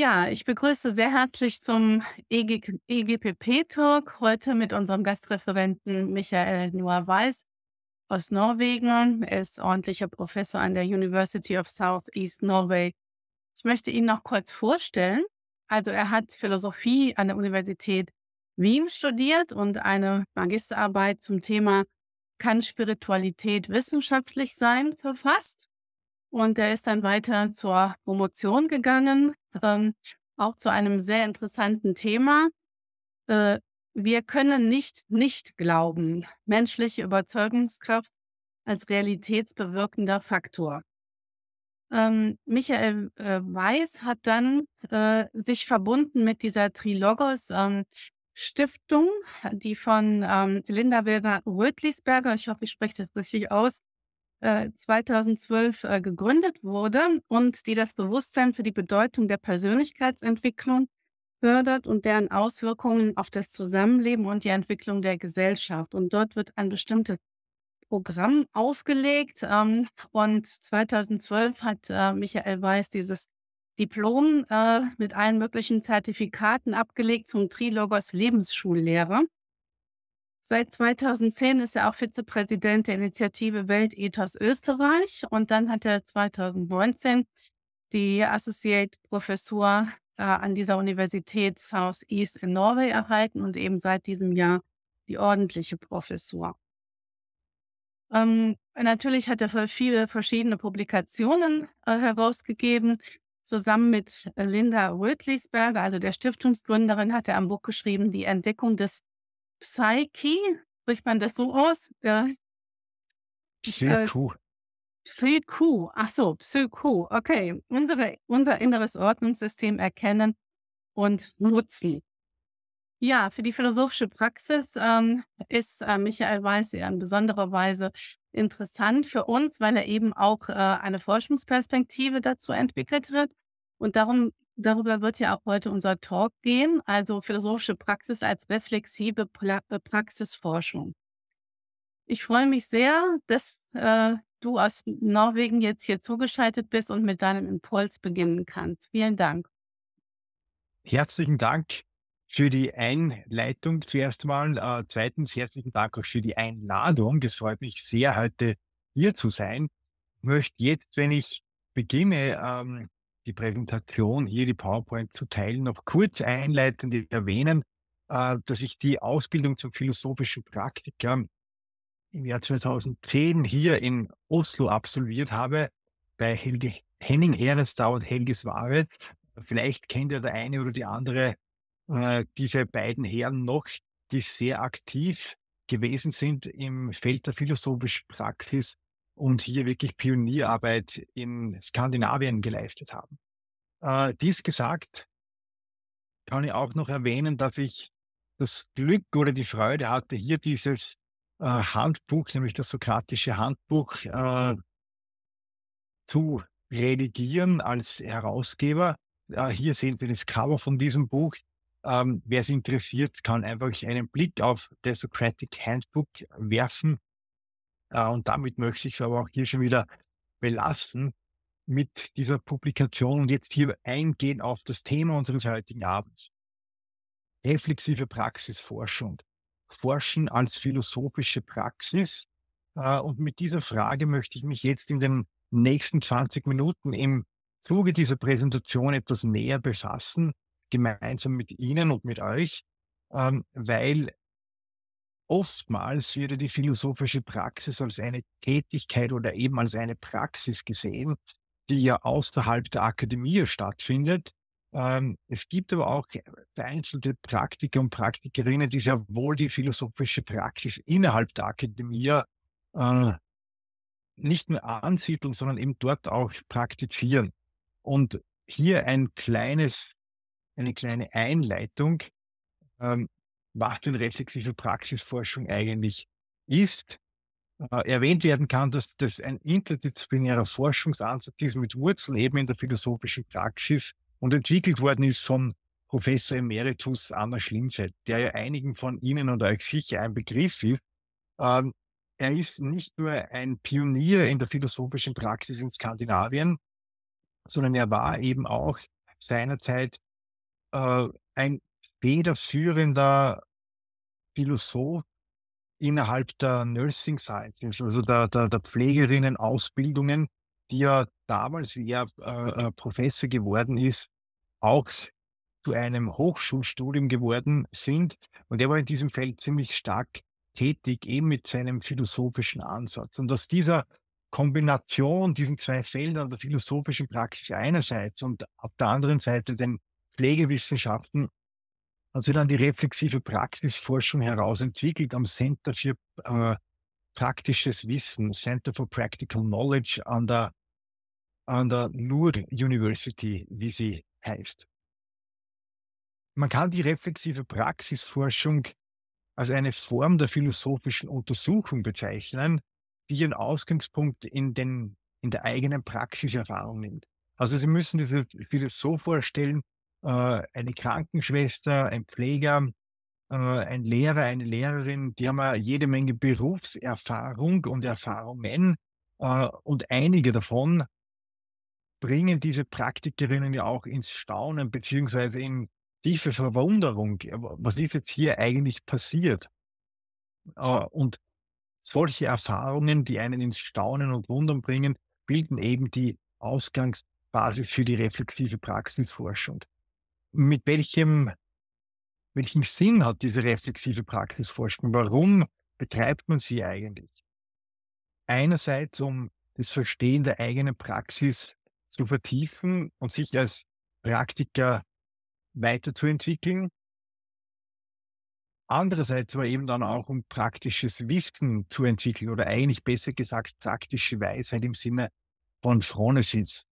Ja, ich begrüße sehr herzlich zum EG EGPP-Talk heute mit unserem Gastreferenten Michael Noir-Weiß aus Norwegen. Er ist ordentlicher Professor an der University of Southeast Norway. Ich möchte ihn noch kurz vorstellen. Also er hat Philosophie an der Universität Wien studiert und eine Magisterarbeit zum Thema Kann Spiritualität wissenschaftlich sein verfasst. Und er ist dann weiter zur Promotion gegangen ähm, auch zu einem sehr interessanten Thema. Äh, wir können nicht nicht glauben. Menschliche Überzeugungskraft als realitätsbewirkender Faktor. Ähm, Michael äh, Weiß hat dann äh, sich verbunden mit dieser Trilogos ähm, Stiftung, die von ähm, Linda Wilner Rötlisberger, ich hoffe, ich spreche das richtig aus, 2012 äh, äh, gegründet wurde und die das Bewusstsein für die Bedeutung der Persönlichkeitsentwicklung fördert und deren Auswirkungen auf das Zusammenleben und die Entwicklung der Gesellschaft. Und dort wird ein bestimmtes Programm aufgelegt. Ähm, und 2012 hat äh, Michael Weiß dieses Diplom äh, mit allen möglichen Zertifikaten abgelegt zum Trilogos Lebensschullehrer. Seit 2010 ist er auch Vizepräsident der Initiative Weltethos Österreich und dann hat er 2019 die Associate Professur äh, an dieser Universität South East in Norway erhalten und eben seit diesem Jahr die ordentliche Professur. Ähm, natürlich hat er viele verschiedene Publikationen äh, herausgegeben. Zusammen mit Linda Rötlisberger, also der Stiftungsgründerin, hat er ein Buch geschrieben, Die Entdeckung des Psyche, spricht man das so aus? Ja. Psycho. Äh, Psycho, ach so, Psycho, okay. Unsere, unser inneres Ordnungssystem erkennen und nutzen. Ja, für die philosophische Praxis ähm, ist äh, Michael Weiß in besonderer Weise interessant für uns, weil er eben auch äh, eine Forschungsperspektive dazu entwickelt hat. Und darum Darüber wird ja auch heute unser Talk gehen, also philosophische Praxis als reflexive äh, Praxisforschung. Ich freue mich sehr, dass äh, du aus Norwegen jetzt hier zugeschaltet bist und mit deinem Impuls beginnen kannst. Vielen Dank. Herzlichen Dank für die Einleitung zuerst mal. Äh, zweitens herzlichen Dank auch für die Einladung. Es freut mich sehr, heute hier zu sein. Ich möchte jetzt, wenn ich beginne, ähm, die Präsentation hier, die PowerPoint zu teilen, noch kurz einleitend erwähnen, äh, dass ich die Ausbildung zum philosophischen Praktiker im Jahr 2010 hier in Oslo absolviert habe, bei Helge, Henning Herestau und Helge Swabe. Vielleicht kennt ihr der eine oder die andere äh, diese beiden Herren noch, die sehr aktiv gewesen sind im Feld der philosophischen Praxis und hier wirklich Pionierarbeit in Skandinavien geleistet haben. Äh, dies gesagt, kann ich auch noch erwähnen, dass ich das Glück oder die Freude hatte, hier dieses äh, Handbuch, nämlich das sokratische Handbuch, äh, zu redigieren als Herausgeber. Äh, hier sehen Sie das Cover von diesem Buch. Ähm, Wer es interessiert, kann einfach einen Blick auf das Socratic Handbook werfen. Äh, und damit möchte ich es aber auch hier schon wieder belassen mit dieser Publikation und jetzt hier eingehen auf das Thema unseres heutigen Abends. Reflexive Praxisforschung. Forschen als philosophische Praxis. Äh, und mit dieser Frage möchte ich mich jetzt in den nächsten 20 Minuten im Zuge dieser Präsentation etwas näher befassen, gemeinsam mit Ihnen und mit euch, ähm, weil Oftmals wird die philosophische Praxis als eine Tätigkeit oder eben als eine Praxis gesehen, die ja außerhalb der Akademie stattfindet. Ähm, es gibt aber auch vereinzelte Praktiker und Praktikerinnen, die sehr wohl die philosophische Praxis innerhalb der Akademie äh, nicht nur ansiedeln, sondern eben dort auch praktizieren. Und hier ein kleines, eine kleine Einleitung, ähm, was denn reflexive Praxisforschung eigentlich ist. Äh, erwähnt werden kann, dass das ein interdisziplinärer Forschungsansatz ist mit Wurzeln eben in der philosophischen Praxis und entwickelt worden ist von Professor Emeritus Anna Schlinzeit, der ja einigen von Ihnen und euch sicher ein Begriff ist. Ähm, er ist nicht nur ein Pionier in der philosophischen Praxis in Skandinavien, sondern er war eben auch seinerzeit äh, ein federführender Philosoph innerhalb der Nursing Science, also der, der, der Pflegerinnen-Ausbildungen, die ja damals, wie er äh, äh, Professor geworden ist, auch zu einem Hochschulstudium geworden sind. Und er war in diesem Feld ziemlich stark tätig, eben mit seinem philosophischen Ansatz. Und aus dieser Kombination, diesen zwei Feldern der philosophischen Praxis einerseits und auf der anderen Seite den Pflegewissenschaften hat sich dann die reflexive Praxisforschung herausentwickelt am Center für äh, praktisches Wissen, Center for Practical Knowledge an der, an der Nur University, wie sie heißt. Man kann die reflexive Praxisforschung als eine Form der philosophischen Untersuchung bezeichnen, die ihren Ausgangspunkt in, den, in der eigenen Praxiserfahrung nimmt. Also Sie müssen sich das so vorstellen, äh, eine Krankenschwester, ein Pfleger, äh, ein Lehrer, eine Lehrerin, die haben ja jede Menge Berufserfahrung und Erfahrungen äh, und einige davon bringen diese Praktikerinnen ja auch ins Staunen beziehungsweise in tiefe Verwunderung. Was ist jetzt hier eigentlich passiert? Und solche Erfahrungen, die einen ins Staunen und Wundern bringen, bilden eben die Ausgangsbasis für die reflexive Praxisforschung mit welchem, welchen Sinn hat diese reflexive Praxisforschung? Warum betreibt man sie eigentlich? Einerseits, um das Verstehen der eigenen Praxis zu vertiefen und sich als Praktiker weiterzuentwickeln. Andererseits aber eben dann auch, um praktisches Wissen zu entwickeln oder eigentlich besser gesagt praktische Weisheit im Sinne von Phronesis.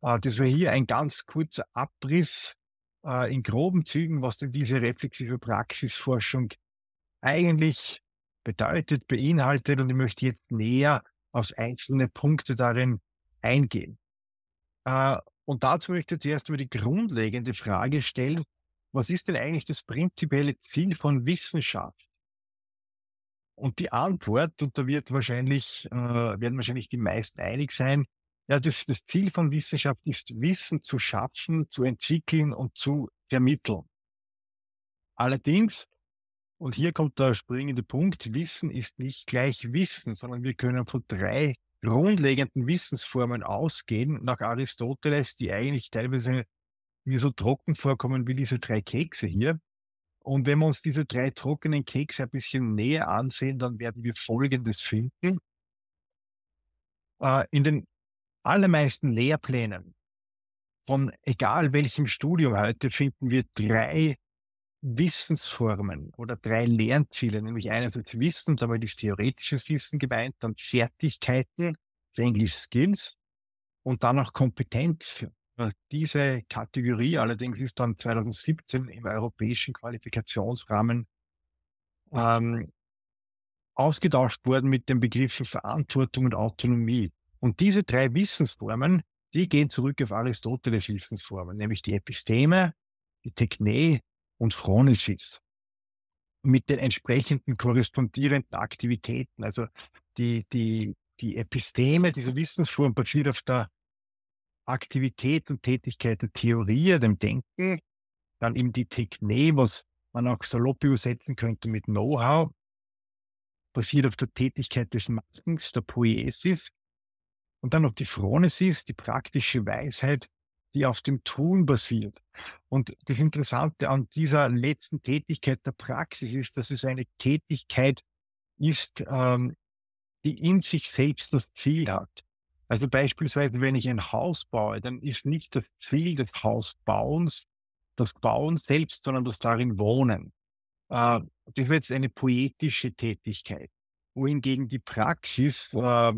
Äh, das war hier ein ganz kurzer Abriss äh, in groben Zügen, was denn diese reflexive Praxisforschung eigentlich bedeutet, beinhaltet und ich möchte jetzt näher auf einzelne Punkte darin eingehen. Äh, und dazu möchte ich zuerst mal die grundlegende Frage stellen, was ist denn eigentlich das prinzipielle Ziel von Wissenschaft? Und die Antwort, und da wird wahrscheinlich, äh, werden wahrscheinlich die meisten einig sein, ja, das, das Ziel von Wissenschaft ist, Wissen zu schaffen, zu entwickeln und zu vermitteln. Allerdings, und hier kommt der springende Punkt, Wissen ist nicht gleich Wissen, sondern wir können von drei grundlegenden Wissensformen ausgehen, nach Aristoteles, die eigentlich teilweise mir so trocken vorkommen wie diese drei Kekse hier. Und wenn wir uns diese drei trockenen Kekse ein bisschen näher ansehen, dann werden wir Folgendes finden. Äh, in den allermeisten Lehrplänen von egal welchem Studium heute finden wir drei Wissensformen oder drei Lernziele, nämlich einerseits Wissen, da ist theoretisches Wissen gemeint, dann Fertigkeiten, Englisch Skills und dann auch Kompetenz. Äh, diese Kategorie allerdings ist dann 2017 im europäischen Qualifikationsrahmen ähm, ausgetauscht worden mit den Begriffen Verantwortung und Autonomie. Und diese drei Wissensformen, die gehen zurück auf Aristoteles Wissensformen, nämlich die Episteme, die Techne und Phronesis. Mit den entsprechenden korrespondierenden Aktivitäten. Also die, die, die Episteme dieser Wissensform basiert auf der Aktivität und Tätigkeit der Theorie, dem Denken. Dann eben die Techne, was man auch salopp übersetzen könnte mit Know-how, basiert auf der Tätigkeit des Machens, der Poiesis, und dann noch die Phronesis, die praktische Weisheit, die auf dem Tun basiert. Und das Interessante an dieser letzten Tätigkeit der Praxis ist, dass es eine Tätigkeit ist, ähm, die in sich selbst das Ziel hat. Also beispielsweise, wenn ich ein Haus baue, dann ist nicht das Ziel des Hausbauens das Bauen selbst, sondern das darin Wohnen. Äh, das wäre jetzt eine poetische Tätigkeit. Wohingegen die Praxis äh,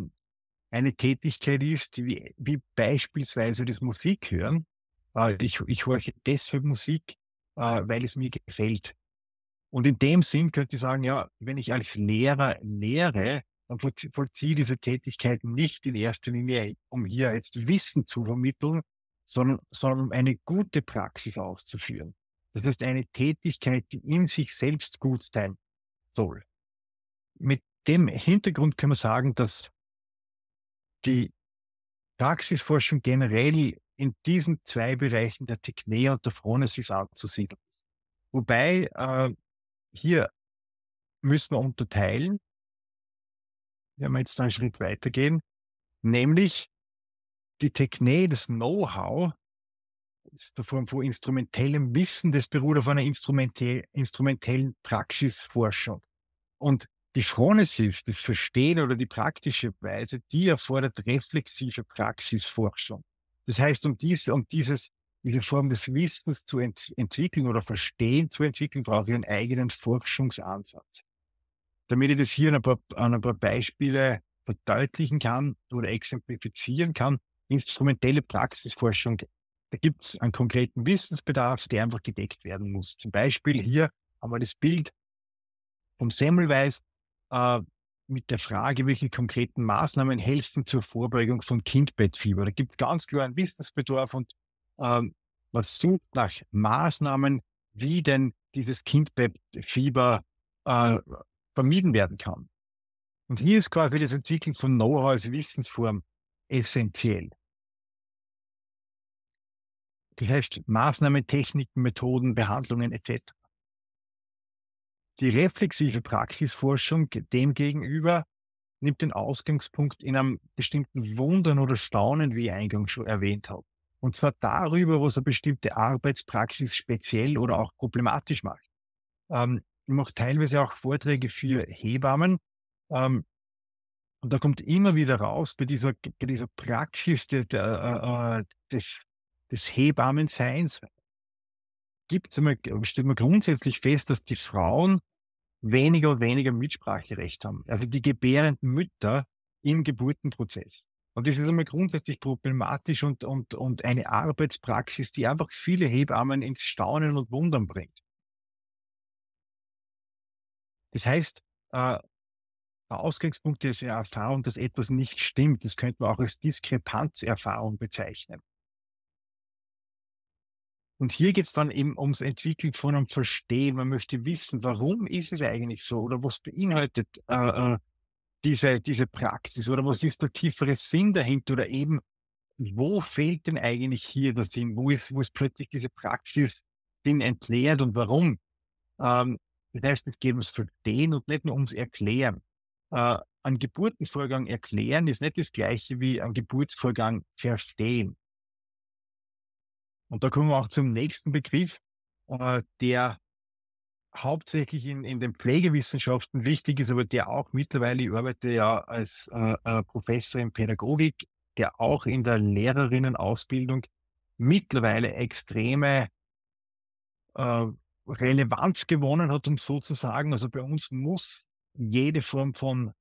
eine Tätigkeit ist, wie, wie beispielsweise das Musik hören. Ah, ich, ich horche deshalb Musik, ah, weil es mir gefällt. Und in dem Sinn könnte ich sagen, ja, wenn ich als Lehrer lehre, dann vollziehe diese Tätigkeit nicht in erster Linie, um hier jetzt Wissen zu vermitteln, sondern, sondern um eine gute Praxis auszuführen. Das heißt, eine Tätigkeit, die in sich selbst gut sein soll. Mit dem Hintergrund können wir sagen, dass die Praxisforschung generell in diesen zwei Bereichen der Technea und der Phronesis anzusiedeln ist. Wobei äh, hier müssen wir unterteilen, wenn wir jetzt einen Schritt weitergehen, nämlich die Technik, das Know-how, ist der Form von instrumentellem Wissen, das beruht auf einer instrumentell, instrumentellen Praxisforschung. Und die Phronesis, das Verstehen oder die praktische Weise, die erfordert reflexive Praxisforschung. Das heißt, um, dies, um dieses, diese Form des Wissens zu ent entwickeln oder Verstehen zu entwickeln, brauche ich einen eigenen Forschungsansatz. Damit ich das hier an ein paar, an ein paar Beispiele verdeutlichen kann oder exemplifizieren kann, instrumentelle Praxisforschung, da gibt es einen konkreten Wissensbedarf, der einfach gedeckt werden muss. Zum Beispiel hier haben wir das Bild vom Semmelweis, äh, mit der Frage, welche konkreten Maßnahmen helfen zur Vorbeugung von Kindbettfieber. Da gibt es ganz klar einen Wissensbedarf und ähm, man sucht nach Maßnahmen, wie denn dieses Kindbettfieber äh, vermieden werden kann. Und hier ist quasi das Entwickeln von Know-how als Wissensform essentiell. Das heißt, Maßnahmen, Techniken, Methoden, Behandlungen etc. Die reflexive Praxisforschung demgegenüber nimmt den Ausgangspunkt in einem bestimmten Wundern oder Staunen, wie ich eingangs schon erwähnt habe. Und zwar darüber, was eine bestimmte Arbeitspraxis speziell oder auch problematisch macht. Ähm, ich mache teilweise auch Vorträge für Hebammen. Ähm, und da kommt immer wieder raus, bei dieser, bei dieser Praxis der, der, äh, äh des, des Hebammenseins, gibt es steht man grundsätzlich fest, dass die Frauen weniger und weniger Mitspracherecht haben. Also die gebärenden Mütter im Geburtenprozess. Und das ist einmal grundsätzlich problematisch und, und, und eine Arbeitspraxis, die einfach viele Hebammen ins Staunen und Wundern bringt. Das heißt, äh, der Ausgangspunkt ist ja Erfahrung, dass etwas nicht stimmt. Das könnte man auch als Diskrepanzerfahrung bezeichnen. Und hier geht es dann eben ums Entwickeln von einem Verstehen. Man möchte wissen, warum ist es eigentlich so oder was beinhaltet äh, äh, diese, diese Praxis oder was ist der tiefere Sinn dahinter oder eben, wo fehlt denn eigentlich hier der Sinn? Wo ist, wo ist plötzlich diese Praxis Sinn entleert und warum? Ähm, das heißt, es geht ums Verstehen und nicht nur ums Erklären. Äh, einen Geburtenvorgang erklären ist nicht das gleiche wie ein Geburtsvorgang verstehen. Und da kommen wir auch zum nächsten Begriff, äh, der hauptsächlich in, in den Pflegewissenschaften wichtig ist, aber der auch mittlerweile, ich arbeite ja als äh, äh, Professor in Pädagogik, der auch in der Lehrerinnenausbildung mittlerweile extreme äh, Relevanz gewonnen hat, um sozusagen, also bei uns muss jede Form von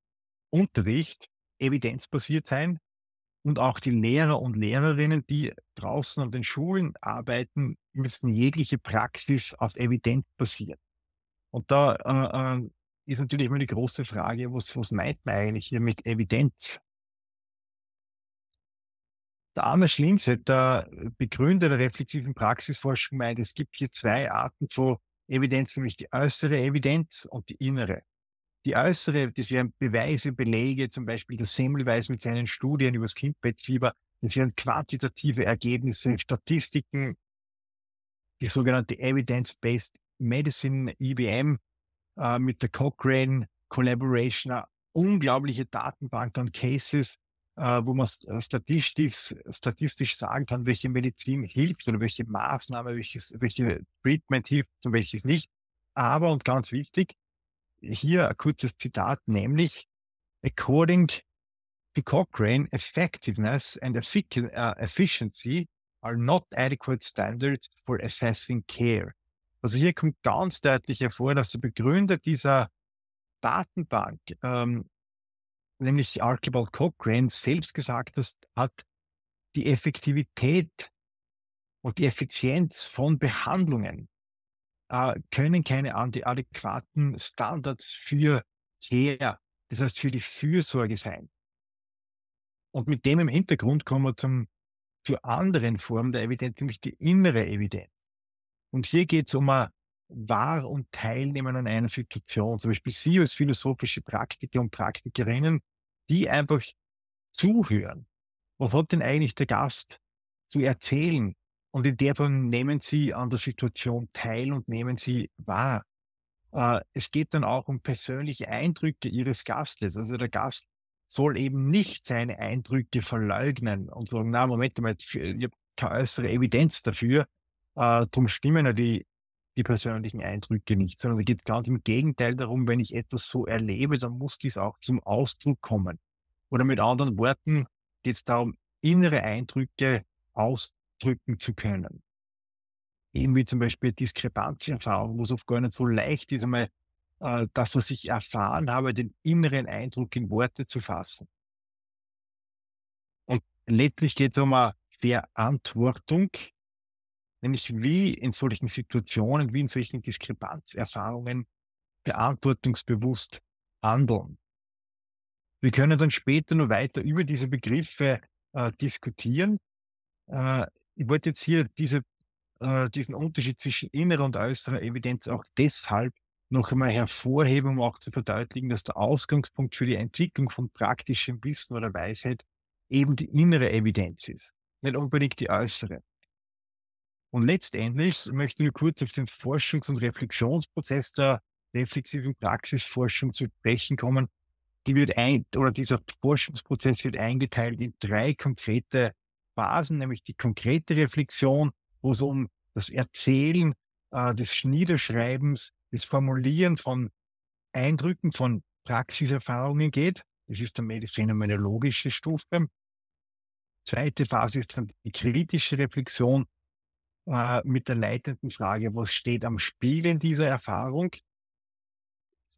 Unterricht evidenzbasiert sein, und auch die Lehrer und Lehrerinnen, die draußen an den Schulen arbeiten, müssen jegliche Praxis auf Evidenz basieren. Und da äh, äh ist natürlich immer die große Frage, was, was meint man eigentlich hier mit Evidenz? Der arme Schlings, der Begründer der reflexiven Praxisforschung, meint, es gibt hier zwei Arten von Evidenz, nämlich die äußere Evidenz und die innere die äußere, das wären Beweise, Belege, zum Beispiel der Semmelweis mit seinen Studien über das Kindbettfieber, das wären quantitative Ergebnisse, Statistiken, die sogenannte Evidence-Based Medicine, IBM, e äh, mit der Cochrane Collaboration, eine unglaubliche Datenbank an Cases, äh, wo man äh, statistisch, statistisch sagen kann, welche Medizin hilft oder welche Maßnahme, welches, welche Treatment hilft und welches nicht. Aber, und ganz wichtig, hier ein kurzes Zitat, nämlich According to Cochrane, effectiveness and äh, efficiency are not adequate standards for assessing care. Also hier kommt ganz deutlich hervor, dass der Begründer dieser Datenbank, ähm, nämlich Archibald Cochrane, selbst gesagt hat, die Effektivität und die Effizienz von Behandlungen äh, können keine adäquaten Standards für Care, das heißt für die Fürsorge sein. Und mit dem im Hintergrund kommen wir zum, zur anderen Form der Evidenz, nämlich die innere Evidenz. Und hier geht es um ein Wahr- und Teilnehmen an einer Situation. Zum Beispiel Sie als philosophische Praktiker und Praktikerinnen, die einfach zuhören. Was hat denn eigentlich der Gast zu erzählen? Und in der Form nehmen sie an der Situation teil und nehmen sie wahr. Äh, es geht dann auch um persönliche Eindrücke ihres Gastes. Also der Gast soll eben nicht seine Eindrücke verleugnen und sagen, na, Moment mal, ich, äh, ich habe keine äußere Evidenz dafür. Äh, darum stimmen ja die, die persönlichen Eindrücke nicht, sondern da geht es ganz im Gegenteil darum, wenn ich etwas so erlebe, dann muss dies auch zum Ausdruck kommen. Oder mit anderen Worten geht es darum, innere Eindrücke auszudrücken ausdrücken zu können. Eben wie zum Beispiel Diskrepanzerfahrung, wo es oft gar nicht so leicht ist, einmal äh, das, was ich erfahren habe, den inneren Eindruck in Worte zu fassen. Und letztlich geht es um eine Verantwortung, nämlich wie in solchen Situationen, wie in solchen Diskrepanzerfahrungen verantwortungsbewusst handeln. Wir können dann später noch weiter über diese Begriffe äh, diskutieren. Äh, ich wollte jetzt hier diese, äh, diesen Unterschied zwischen innerer und äußerer Evidenz auch deshalb noch einmal hervorheben, um auch zu verdeutlichen, dass der Ausgangspunkt für die Entwicklung von praktischem Wissen oder Weisheit eben die innere Evidenz ist, nicht unbedingt die äußere. Und letztendlich hm. möchte ich kurz auf den Forschungs- und Reflexionsprozess der reflexiven Praxisforschung zu sprechen kommen. Die wird ein, oder dieser Forschungsprozess wird eingeteilt in drei konkrete Phasen, nämlich die konkrete Reflexion, wo es um das Erzählen äh, des Niederschreibens, das Formulieren von Eindrücken, von Praxiserfahrungen geht. Das ist dann die phänomenologische Stufe. Zweite Phase ist dann die kritische Reflexion äh, mit der leitenden Frage, was steht am Spiel in dieser Erfahrung?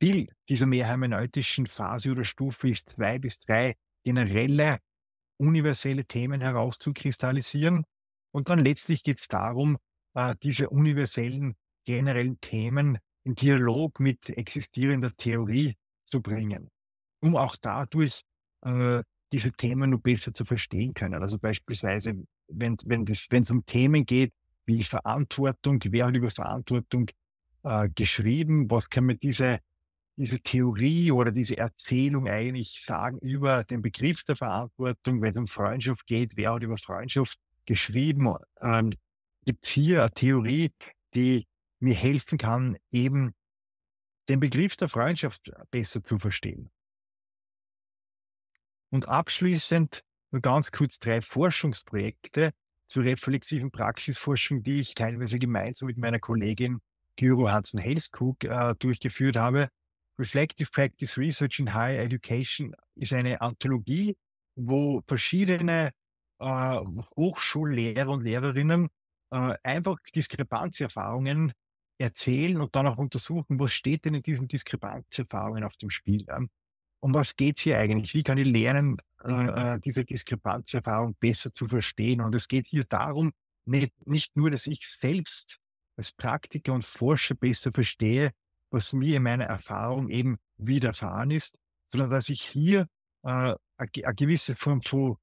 Ziel dieser mehr hermeneutischen Phase oder Stufe ist zwei bis drei generelle universelle Themen herauszukristallisieren. Und dann letztlich geht es darum, äh, diese universellen generellen Themen in Dialog mit existierender Theorie zu bringen, um auch dadurch äh, diese Themen noch besser zu verstehen können. Also beispielsweise, wenn es um Themen geht wie Verantwortung, wer hat über Verantwortung äh, geschrieben, was kann man diese diese Theorie oder diese Erzählung eigentlich sagen über den Begriff der Verantwortung, wenn es um Freundschaft geht, wer hat über Freundschaft geschrieben? Ähm, gibt hier eine Theorie, die mir helfen kann, eben den Begriff der Freundschaft besser zu verstehen. Und abschließend nur ganz kurz drei Forschungsprojekte zur reflexiven Praxisforschung, die ich teilweise gemeinsam mit meiner Kollegin Gyro hansen helskog äh, durchgeführt habe. Reflective Practice Research in Higher Education ist eine Anthologie, wo verschiedene äh, Hochschullehrer und Lehrerinnen äh, einfach Diskrepanzerfahrungen erzählen und dann auch untersuchen, was steht denn in diesen Diskrepanzerfahrungen auf dem Spiel. Äh? Um was geht es hier eigentlich? Wie kann ich lernen, äh, äh diese Diskrepanzerfahrung besser zu verstehen? Und es geht hier darum, nicht, nicht nur, dass ich selbst als Praktiker und Forscher besser verstehe, was mir in meiner Erfahrung eben widerfahren ist, sondern dass ich hier äh, eine, gewisse Form von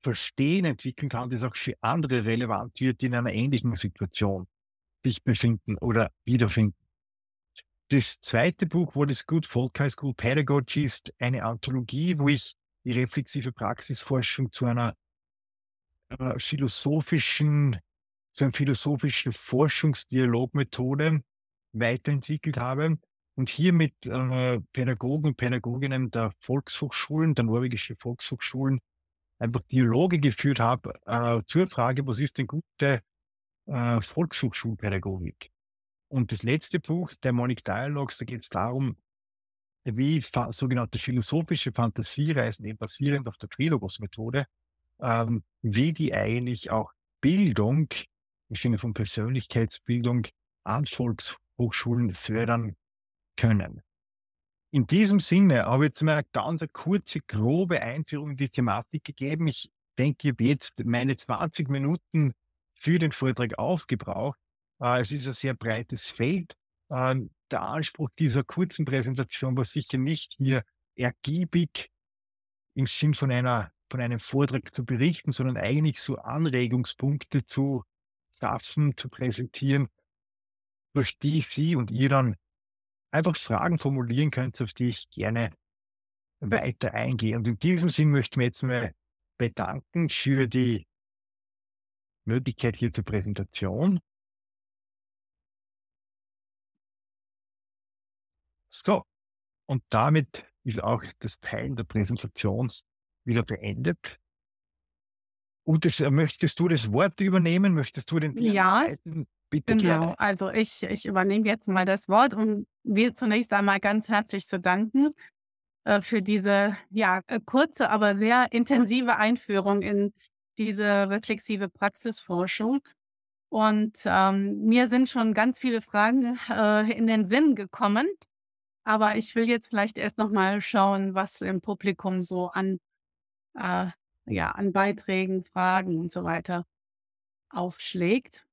Verstehen entwickeln kann, das auch für andere relevant wird, die in einer ähnlichen Situation sich befinden oder wiederfinden. Das zweite Buch, What is Good? Folk High School Pedagogy ist eine Anthologie, wo ich die reflexive Praxisforschung zu einer äh, philosophischen, zu einem philosophischen Forschungsdialogmethode weiterentwickelt habe und hier mit äh, Pädagogen, Pädagoginnen der Volkshochschulen, der norwegischen Volkshochschulen, einfach Dialoge geführt habe äh, zur Frage, was ist denn gute äh, Volkshochschulpädagogik? Und das letzte Buch, der Monic Dialogs, da geht es darum, wie sogenannte philosophische Fantasiereisen, eben basierend auf der Trilogos-Methode, ähm, wie die eigentlich auch Bildung, im Sinne von Persönlichkeitsbildung, an Volkshochschulen Hochschulen fördern können. In diesem Sinne habe ich jetzt mal eine ganz kurze, grobe Einführung in die Thematik gegeben. Ich denke, ich habe jetzt meine 20 Minuten für den Vortrag aufgebraucht. Äh, es ist ein sehr breites Feld. Äh, der Anspruch dieser kurzen Präsentation war sicher nicht hier ergiebig im Sinn von einer, von einem Vortrag zu berichten, sondern eigentlich so Anregungspunkte zu schaffen, zu präsentieren, durch die Sie und ihr dann einfach Fragen formulieren könnt, auf die ich gerne weiter eingehe. Und in diesem Sinn möchte ich mich jetzt mal bedanken für die Möglichkeit hier zur Präsentation. So, und damit ist auch das Teilen der Präsentation wieder beendet. Und das, möchtest du das Wort übernehmen? Möchtest du den? Ja, Bitte genau, gerne. also ich, ich übernehme jetzt mal das Wort, um dir zunächst einmal ganz herzlich zu danken äh, für diese ja, äh, kurze, aber sehr intensive Einführung in diese reflexive Praxisforschung. Und ähm, mir sind schon ganz viele Fragen äh, in den Sinn gekommen, aber ich will jetzt vielleicht erst nochmal schauen, was im Publikum so an, äh, ja, an Beiträgen, Fragen und so weiter aufschlägt.